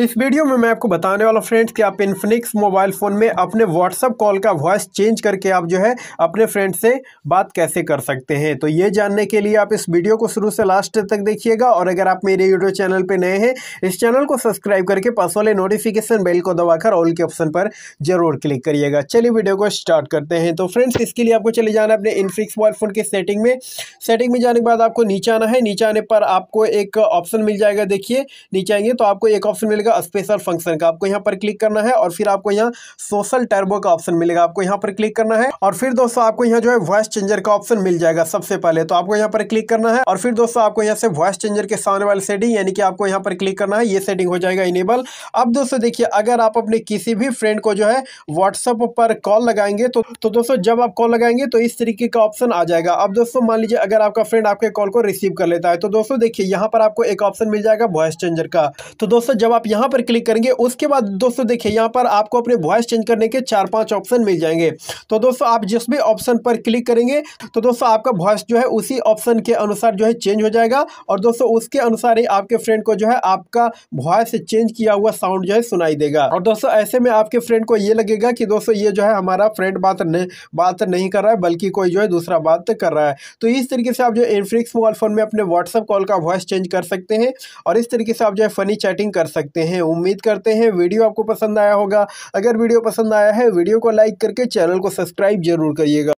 इस वीडियो में मैं आपको बताने वाला फ्रेंड्स कि आप इन्फिनिक्स मोबाइल फ़ोन में अपने व्हाट्सअप कॉल का वॉइस चेंज करके आप जो है अपने फ्रेंड से बात कैसे कर सकते हैं तो ये जानने के लिए आप इस वीडियो को शुरू से लास्ट तक देखिएगा और अगर आप मेरे यूट्यूब चैनल पर नए हैं इस चैनल को सब्सक्राइब करके पास वाले नोटिफिकेशन बेल को दबाकर ऑल के ऑप्शन पर जरूर क्लिक करिएगा चलिए वीडियो को स्टार्ट करते हैं तो फ्रेंड्स इसके लिए आपको चले जाना है अपने इन्फिनिक्स मोबाइल फ़ोन की सेटिंग में सेटिंग में जाने के बाद आपको नीचे आना है नीचे आने पर आपको एक ऑप्शन मिल जाएगा देखिए नीचे आएंगे तो आपको एक ऑप्शन मिलेगा स्पेशल फंक्शन का आपको यहाँ पर क्लिक करना है और फिर आपको यहाँ सोशल टर्बो का ऑप्शन मिलेगा आपको यहाँ पर क्लिक करना है और फिर दोस्तों आपको यहाँ जो है वॉइस चेंजर का ऑप्शन मिल जाएगा सबसे पहले तो आपको यहाँ पर क्लिक करना है और फिर दोस्तों आपको यहाँ से वॉइस चेंजर के सामने वाले सेटिंग यानी कि आपको यहाँ पर क्लिक करना है ये सेटिंग हो जाएगा इनेबल अब दोस्तों देखिए अगर आप अपने किसी भी फ्रेंड को जो है व्हाट्सअप पर कॉल लगाएंगे तो तो दोस्तों जब आप कॉल लगाएंगे तो इस तरीके का ऑप्शन आ जाएगा अब दोस्तों मान लीजिए अगर आपका फ्रेंड आपके कॉल को रिसीव कर लेता है तो दोस्तों देखिए यहाँ पर आपको एक ऑप्शन मिल जाएगा वॉइस चेंजर का तो दोस्तों जब आप यहाँ पर क्लिक करेंगे उसके बाद दोस्तों देखिए यहाँ पर आपको अपने वॉइस चेंज करने के चार पांच ऑप्शन मिल जाएंगे तो दोस्तों आप जिस भी ऑप्शन पर क्लिक करेंगे तो दोस्तों आपका वॉइस जो है उसी ऑप्शन के अनुसार जो है चेंज हो जाएगा और दोस्तों उसके अनुसार ही आपके फ्रेंड को जो है आपका वॉइस चेंज किया हुआ साउंड जो है सुनाई देगा और दोस्तों ऐसे में आपके फ्रेंड को ये लगेगा कि दोस्तों ये जो है हमारा फ्रेंड बात बात नहीं कर रहा है बल्कि कोई जो है दूसरा बात कर रहा है तो इस तरीके से आप जो इनफ्लिक्स मोबाइल फ़ोन में अपने व्हाट्सअप कॉल का वॉइस चेंज कर सकते हैं और इस तरीके से आप जो है फ़नी चैटिंग कर सकते हैं सकते हैं उम्मीद करते हैं वीडियो आपको पसंद आया होगा अगर वीडियो पसंद आया है वीडियो को लाइक करके चैनल को सब्सक्राइब जरूर करिएगा